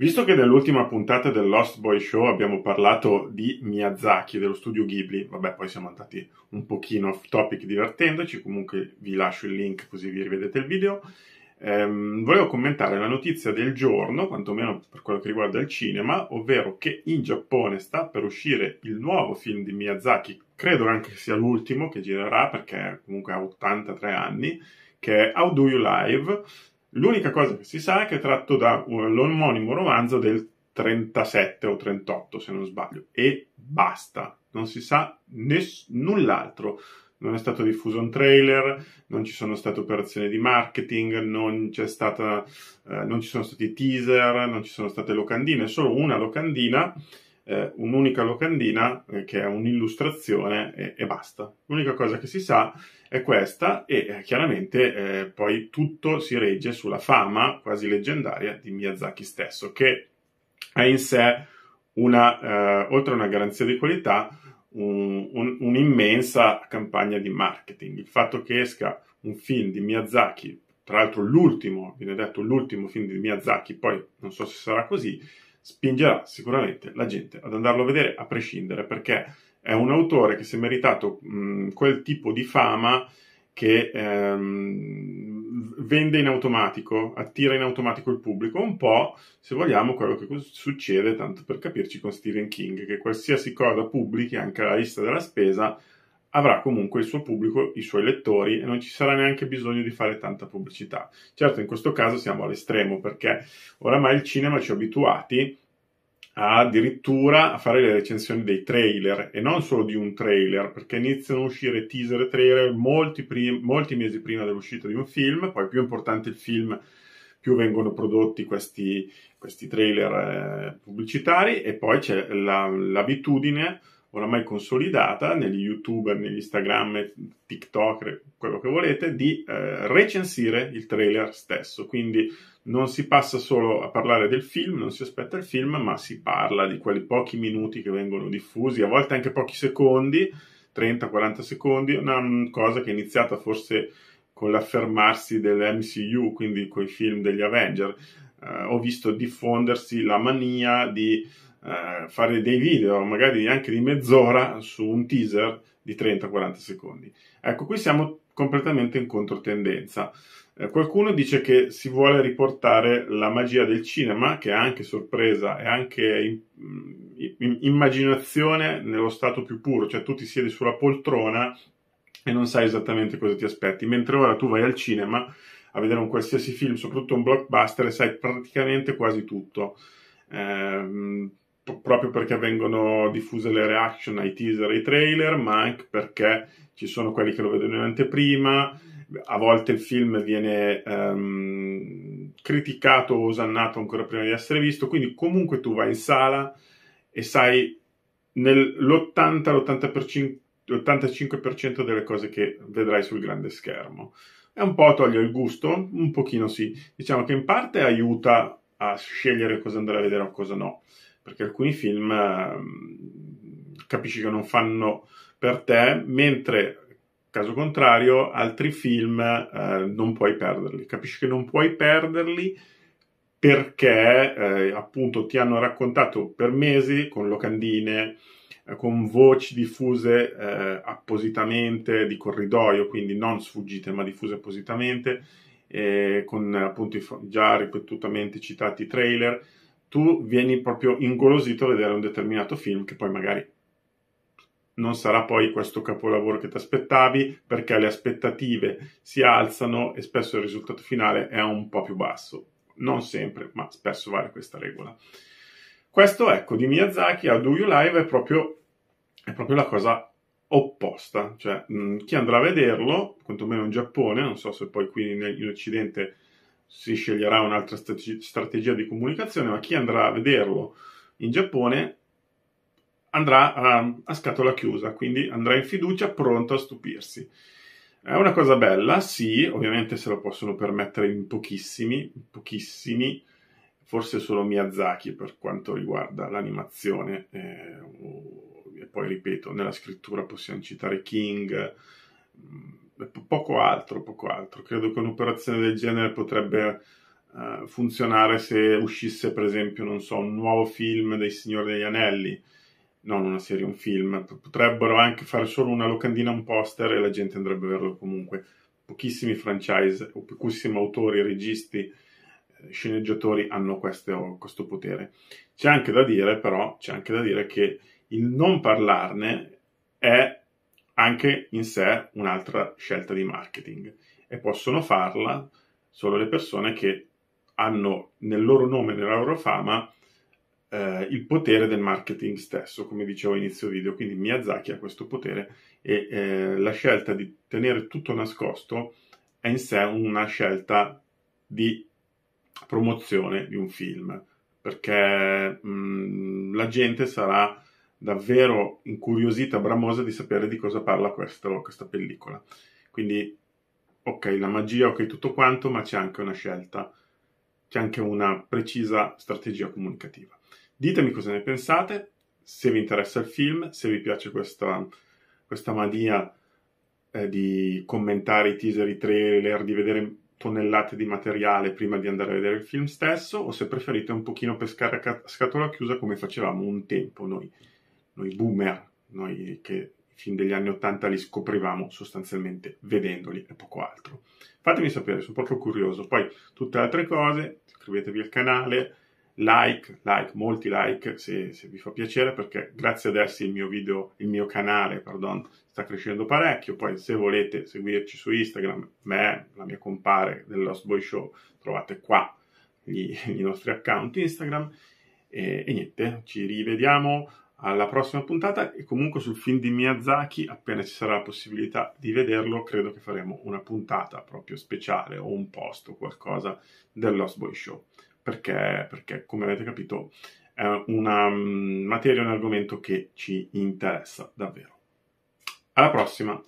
Visto che nell'ultima puntata del Lost Boy Show abbiamo parlato di Miyazaki, dello studio Ghibli, vabbè poi siamo andati un pochino off topic divertendoci, comunque vi lascio il link così vi rivedete il video, ehm, volevo commentare la notizia del giorno, quantomeno per quello che riguarda il cinema, ovvero che in Giappone sta per uscire il nuovo film di Miyazaki, credo anche sia l'ultimo che girerà perché comunque ha 83 anni, che è How Do You Live, L'unica cosa che si sa è che è tratto da un, l'omonimo romanzo del 37 o 38, se non sbaglio, e basta, non si sa ness- null'altro. Non è stato diffuso un trailer, non ci sono state operazioni di marketing, non, stata, eh, non ci sono stati teaser, non ci sono state locandine, solo una locandina eh, un'unica locandina eh, che è un'illustrazione e, e, basta. L'unica cosa che si sa è questa e eh, chiaramente eh, poi tutto si regge sulla fama quasi leggendaria di Miyazaki stesso che ha in sé una, eh, oltre a una garanzia di qualità, un, un, un'immensa campagna di marketing. Il fatto che esca un film di Miyazaki, tra l'altro l'ultimo, viene detto l'ultimo film di Miyazaki, poi non so se sarà così, spingerà sicuramente la gente ad andarlo a vedere a prescindere, perché è un autore che si è meritato mh, mm, quel tipo di fama che ehm, vende in automatico, attira in automatico il pubblico, un po' se vogliamo quello che succede, tanto per capirci, con Stephen King, che qualsiasi cosa pubblichi, anche la lista della spesa, avrà comunque il suo pubblico, i suoi lettori e non ci sarà neanche bisogno di fare tanta pubblicità. Certo, in questo caso siamo all'estremo perché oramai il cinema ci ha abituati a addirittura a fare le recensioni dei trailer e non solo di un trailer perché iniziano a uscire teaser e trailer molti, primi, molti mesi prima dell'uscita di un film, poi più importante il film più vengono prodotti questi, questi trailer eh, pubblicitari e poi c'è la, l'abitudine oramai consolidata negli youtuber, negli instagram, tiktok, quello che volete, di eh, recensire il trailer stesso. Quindi non si passa solo a parlare del film, non si aspetta il film, ma si parla di quei pochi minuti che vengono diffusi, a volte anche pochi secondi, 30-40 secondi, una mm, cosa che è iniziata forse con l'affermarsi dell'MCU, quindi con i film degli Avenger. Eh, ho visto diffondersi la mania di eh, fare dei video, magari anche di mezz'ora, su un teaser di 30-40 secondi. Ecco, qui siamo completamente in controtendenza. Eh, qualcuno dice che si vuole riportare la magia del cinema, che è anche sorpresa, e anche in, mm, in, immaginazione nello stato più puro, cioè tu ti siedi sulla poltrona e non sai esattamente cosa ti aspetti, mentre ora tu vai al cinema a vedere un qualsiasi film, soprattutto un blockbuster, e sai praticamente quasi tutto. Eh, proprio perché vengono diffuse le reaction ai teaser e ai trailer, ma anche perché ci sono quelli che lo vedono in anteprima. A volte il film viene ehm, criticato o osannato ancora prima di essere visto, quindi comunque tu vai in sala e sai nell'80-85% delle cose che vedrai sul grande schermo. È un po' toglie il gusto, un pochino sì. Diciamo che in parte aiuta a scegliere cosa andare a vedere o cosa no perché alcuni film ehm, capisci che non fanno per te, mentre caso contrario altri film eh, non puoi perderli, capisci che non puoi perderli perché eh, appunto ti hanno raccontato per mesi con locandine, eh, con voci diffuse eh, appositamente di corridoio, quindi non sfuggite ma diffuse appositamente, eh, con appunto i, già ripetutamente citati trailer tu vieni proprio ingolosito a vedere un determinato film che poi magari non sarà poi questo capolavoro che ti aspettavi perché le aspettative si alzano e spesso il risultato finale è un po' più basso. Non sempre, ma spesso vale questa regola. Questo ecco di Miyazaki a Do You Live è proprio, è proprio la cosa opposta, cioè mh, chi andrà a vederlo, quantomeno in Giappone, non so se poi qui in, in Occidente si sceglierà un'altra strategia di comunicazione, ma chi andrà a vederlo in Giappone andrà a, a scatola chiusa, quindi andrà in fiducia pronto a stupirsi. È una cosa bella, sì, ovviamente se lo possono permettere in pochissimi, pochissimi, forse solo Miyazaki per quanto riguarda l'animazione, eh, e poi ripeto, nella scrittura possiamo citare King, mm, poco altro, poco altro. Credo che un'operazione del genere potrebbe uh, funzionare se uscisse, per esempio, non so, un nuovo film dei Signori degli Anelli, non una serie, un film. Potrebbero anche fare solo una locandina, un poster e la gente andrebbe a vederlo comunque. Pochissimi franchise o pochissimi autori, registi, eh, sceneggiatori hanno questo, oh, questo potere. C'è anche da dire, però, c'è anche da dire che il non parlarne è anche in sé un'altra scelta di marketing e possono farla solo le persone che hanno nel loro nome, nella loro fama, eh, il potere del marketing stesso, come dicevo all'inizio video. Quindi Miyazaki ha questo potere e eh, la scelta di tenere tutto nascosto è in sé una scelta di promozione di un film, perché mh, mm, la gente sarà davvero incuriosita, bramosa di sapere di cosa parla questo, questa pellicola. Quindi, ok, la magia, ok, tutto quanto, ma c'è anche una scelta, c'è anche una precisa strategia comunicativa. Ditemi cosa ne pensate, se vi interessa il film, se vi piace questa, questa mania eh, di commentare i teaser, i trailer, di vedere tonnellate di materiale prima di andare a vedere il film stesso o se preferite un pochino pescare a scatola chiusa come facevamo un tempo noi noi boomer, noi che fin degli anni 80 li scoprivamo sostanzialmente vedendoli e poco altro. Fatemi sapere, sono proprio curioso. Poi tutte le altre cose, iscrivetevi al canale, like, like, molti like se, se vi fa piacere perché grazie ad essi il mio video, il mio canale, pardon, sta crescendo parecchio. Poi se volete seguirci su Instagram, me, la mia compare del Lost Boy Show, trovate qua i nostri account Instagram. E, e niente, ci rivediamo alla prossima puntata e comunque sul film di Miyazaki, appena ci sarà la possibilità di vederlo, credo che faremo una puntata proprio speciale o un post o qualcosa del Lost Boy Show, perché, perché come avete capito è una mm, materia, un argomento che ci interessa davvero. Alla prossima!